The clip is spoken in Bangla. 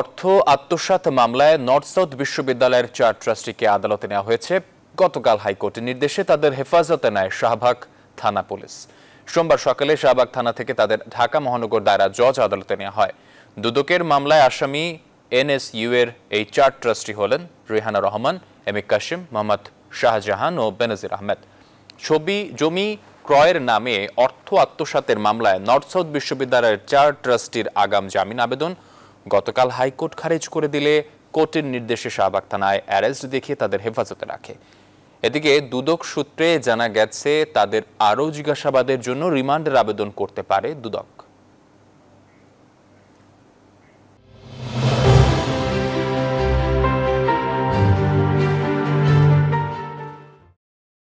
অর্থ আত্মসাত মামলায় নর্থ সাউথ বিশ্ববিদ্যালয়ের চার ট্রাস্টিকে আদালতে নেওয়া হয়েছে গতকাল হাইকোর্টের নির্দেশে তাদের হেফাজতে নেয় শাহবাগ থানা পুলিশ সোমবার সকালে শাহবাগ থানা থেকে তাদের ঢাকা মহানগর দায়রা জজ আদালতে নেওয়া হয় দুদকের মামলায় আসামি এনএসইউ এর এই চার ট্রাস্টি হলেন রেহানা রহমান এম এ কাশিম মোহাম্মদ শাহজাহান ও বেনজির আহমেদ ছবি জমি ক্রয়ের নামে অর্থ আত্মসাতের মামলায় নর্থ সাউথ বিশ্ববিদ্যালয়ের চার ট্রাস্টির আগাম জামিন আবেদন গতকাল হাইকোর্ট খারিজ করে দিলে কোর্টের নির্দেশে শাহবাগ থানায় অ্যারেস্ট দেখিয়ে তাদের হেফাজতে রাখে এদিকে দুদক সূত্রে জানা গেছে তাদের আরও জিজ্ঞাসাবাদের জন্য রিমান্ডের আবেদন করতে পারে দুদক